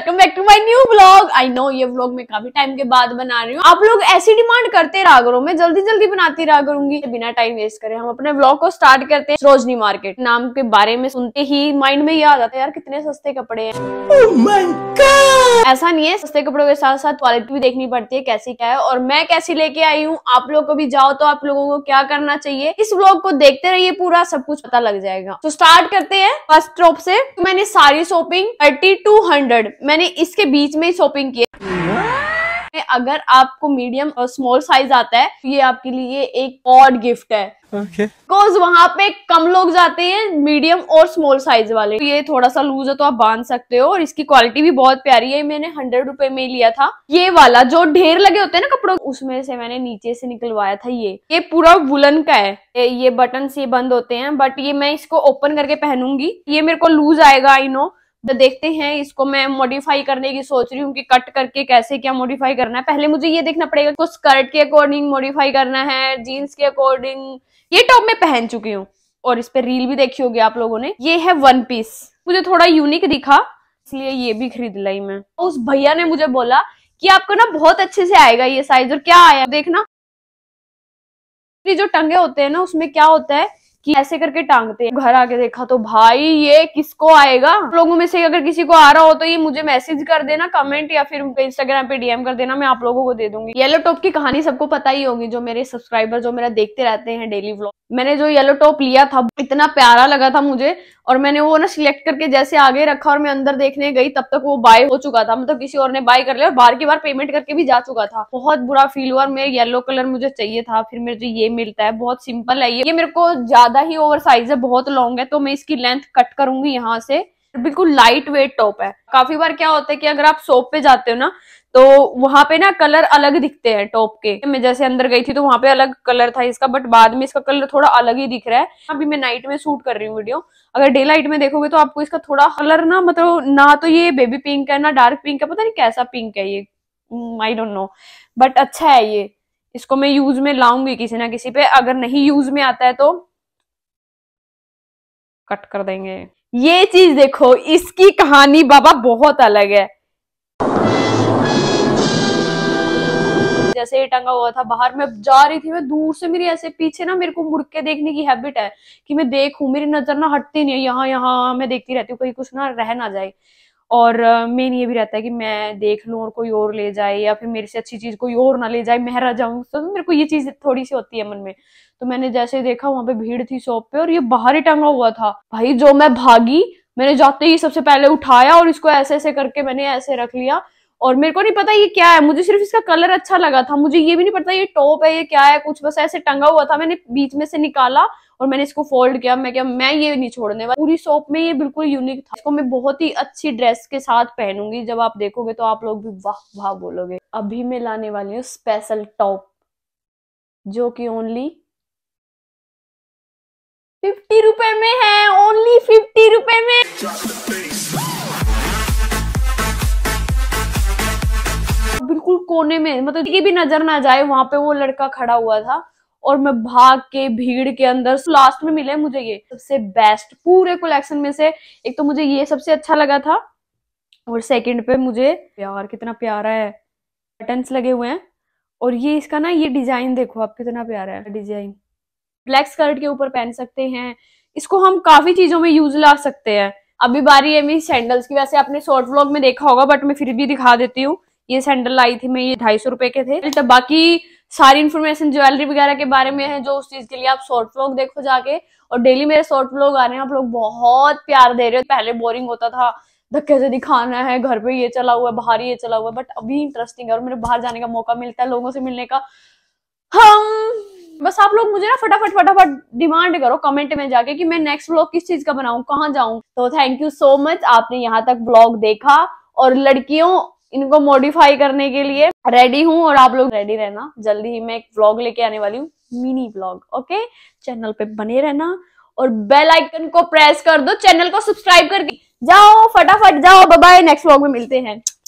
Welcome back to my new blog I know ये blog मैं काफी टाइम के बाद बना रही हूँ आप लोग ऐसी डिमांड करते रहा करो मैं जल्दी जल्दी बनाती रहा करूंगी बिना टाइम वेस्ट करें हम अपने ब्लॉग को स्टार्ट करते हैं रोजनी मार्केट नाम के बारे में सुनते ही माइंड में ये आ जाता है यार कितने सस्ते कपड़े हैं oh ऐसा नहीं है सस्ते कपड़ों के साथ साथ क्वालिटी भी देखनी पड़ती है कैसी क्या है और मैं कैसी लेके आई हूँ आप लोग को भी जाओ तो आप लोगों को क्या करना चाहिए इस ब्लॉग को देखते रहिए पूरा सब कुछ पता लग जाएगा तो स्टार्ट करते हैं फर्स्ट ड्रॉप से तो मैंने सारी शॉपिंग थर्टी टू हंड्रेड मैंने इसके बीच में ही शॉपिंग की अगर आपको मीडियम और स्मॉल साइज आता है ये आपके लिए एक ऑड गिफ्ट है बिकॉज okay. वहाँ पे कम लोग जाते हैं मीडियम और स्मॉल साइज वाले तो ये थोड़ा सा लूज है तो आप बांध सकते हो और इसकी क्वालिटी भी बहुत प्यारी है मैंने हंड्रेड रुपए में लिया था ये वाला जो ढेर लगे होते हैं ना कपड़ों उसमें से मैंने नीचे से निकलवाया था ये ये पूरा वुलन का है ये बटन से बंद होते हैं बट ये मैं इसको ओपन करके पहनूंगी ये मेरे को लूज आएगा आई नो तो देखते हैं इसको मैं मॉडिफाई करने की सोच रही हूँ कि कट करके कैसे क्या मॉडिफाई करना है पहले मुझे ये देखना पड़ेगा कुछ स्कर्ट के अकॉर्डिंग मॉडिफाई करना है जीन्स के अकॉर्डिंग ये टॉप मैं पहन चुकी हूँ और इस पर रील भी देखी होगी आप लोगों ने ये है वन पीस मुझे थोड़ा यूनिक दिखा इसलिए ये भी खरीद लाई मैं तो उस भैया ने मुझे बोला कि आपको ना बहुत अच्छे से आएगा ये साइज और क्या आया देखना जो टंगे होते हैं ना उसमें क्या होता है कि ऐसे करके टांगते हैं घर आके देखा तो भाई ये किसको आएगा लोगों में से अगर किसी को आ रहा हो तो ये मुझे मैसेज कर देना कमेंट या फिर इंस्टाग्राम पे डीएम कर देना मैं आप लोगों को दे दूंगी येलो टॉप की कहानी सबको पता ही होगी जो मेरे सब्सक्राइबर जो मेरा देखते रहते हैं डेली व्लॉग मैंने जो येलो टॉप लिया था इतना प्यारा लगा था मुझे और मैंने वो ना सिलेक्ट करके जैसे आगे रखा और मैं अंदर देखने गई तब तक वो बाय हो चुका था मतलब किसी और ने बाय कर लिया और बार की बार पेमेंट करके भी जा चुका था बहुत बुरा फील हुआ मेरे येलो कलर मुझे चाहिए था फिर जो ये मिलता है बहुत सिंपल है ये ये मेरे को ज्यादा ही ओवर साइज है बहुत लॉन्ग है तो मैं इसकी लेंथ कट करूंगी यहाँ से बिल्कुल लाइट वेट टॉप है काफी बार क्या होता है कि अगर आप शॉप पे जाते हो ना तो वहां पे ना कलर अलग दिखते हैं टॉप के मैं जैसे अंदर गई थी तो वहां पे अलग कलर था इसका बट बाद में इसका कलर थोड़ा अलग ही दिख रहा है अभी मैं नाइट में शूट कर रही हूँ वीडियो अगर डे लाइट में देखोगे तो आपको इसका थोड़ा कलर ना मतलब ना तो ये बेबी पिंक है ना डार्क पिंक है पता नहीं कैसा पिंक है ये आई डोंट नो बट अच्छा है ये इसको मैं यूज में लाऊंगी किसी ना किसी पे अगर नहीं यूज में आता है तो कट कर देंगे ये चीज देखो इसकी कहानी बाबा बहुत अलग है जैसे ये टंगा हुआ था बाहर मैं जा रही थी मैं दूर से मेरी ऐसे पीछे ना मेरे को मुड़ के देखने की हैबिट है कि मैं देखूं मेरी नजर ना हटती नहीं है यहाँ यहाँ मैं देखती रहती हूँ कहीं कुछ ना रह ना जाए और मेन ये भी रहता है कि मैं देख लूँ और कोई और ले जाए या फिर मेरे से अच्छी चीज कोई और ना ले जाए मैं रह जाऊँ तो मेरे को ये चीज थोड़ी सी होती है मन में तो मैंने जैसे देखा वहां पे भीड़ थी शॉप पे और ये बाहर ही टंगा हुआ था भाई जो मैं भागी मैंने जाते ही सबसे पहले उठाया और इसको ऐसे ऐसे करके मैंने ऐसे रख लिया और मेरे को नहीं पता ये क्या है मुझे सिर्फ इसका कलर अच्छा लगा था मुझे ये भी नहीं पता ये टॉप है ये क्या है कुछ बस ऐसे टंगा हुआ था मैंने बीच में से निकाला और मैंने इसको फोल्ड किया मैं क्या मैं ये नहीं छोड़ने वाला पूरी शॉप में ये बिल्कुल यूनिक था इसको मैं बहुत ही अच्छी ड्रेस के साथ पहनूंगी जब आप देखोगे तो आप लोग भी वाह वाह बोलोगे अभी मैं लाने वाली हूँ स्पेशल टॉप जो कि ओनली फिफ्टी रुपए में है ओनली फिफ्टी रुपए में कोने में मतलब ये भी नजर ना जाए वहां पे वो लड़का खड़ा हुआ था और मैं भाग के भीड़ के अंदर लास्ट में मिले मुझे ये सबसे बेस्ट पूरे कलेक्शन में से एक तो मुझे ये सबसे अच्छा लगा था और सेकंड पे मुझे प्यार कितना प्यारा है बटन लगे हुए हैं और ये इसका ना ये डिजाइन देखो आप कितना प्यारा है डिजाइन ब्लैक स्कर्ट के ऊपर पहन सकते हैं इसको हम काफी चीजों में यूज ला सकते हैं अभी बारी है मेरी सैंडल्स की वैसे आपने शॉर्ट व्लॉग में देखा होगा बट मैं फिर भी दिखा देती हूँ ये सैंडल लाई थी मैं ये ढाई सौ रुपए के थे तो बाकी सारी इन्फॉर्मेशन ज्वेलरी वगैरह के बारे में है जो उस चीज के लिए आप शॉर्ट व्लॉग देखो जाके और डेली मेरे शॉर्ट व्लॉग आ रहे हैं आप लोग बहुत प्यार दे रहे हो पहले बोरिंग होता था धक्के से दिखाना है घर पे ये चला हुआ है बाहर ये चला हुआ है बट अभी इंटरेस्टिंग है और मेरे बाहर जाने का मौका मिलता है लोगों से मिलने का हम बस आप लोग मुझे ना फटाफट फटाफट डिमांड करो कमेंट में जाके कि मैं नेक्स्ट ब्लॉग किस चीज का बनाऊं कहाँ जाऊं तो थैंक यू सो मच आपने यहाँ तक ब्लॉग देखा और लड़कियों इनको मॉडिफाई करने के लिए रेडी हूँ और आप लोग रेडी रहना जल्दी ही मैं एक व्लॉग लेके आने वाली हूँ मिनी व्लॉग ओके चैनल पे बने रहना और बेल आइकन को प्रेस कर दो चैनल को सब्सक्राइब करके जाओ फटाफट जाओ बाय नेक्स्ट व्लॉग में मिलते हैं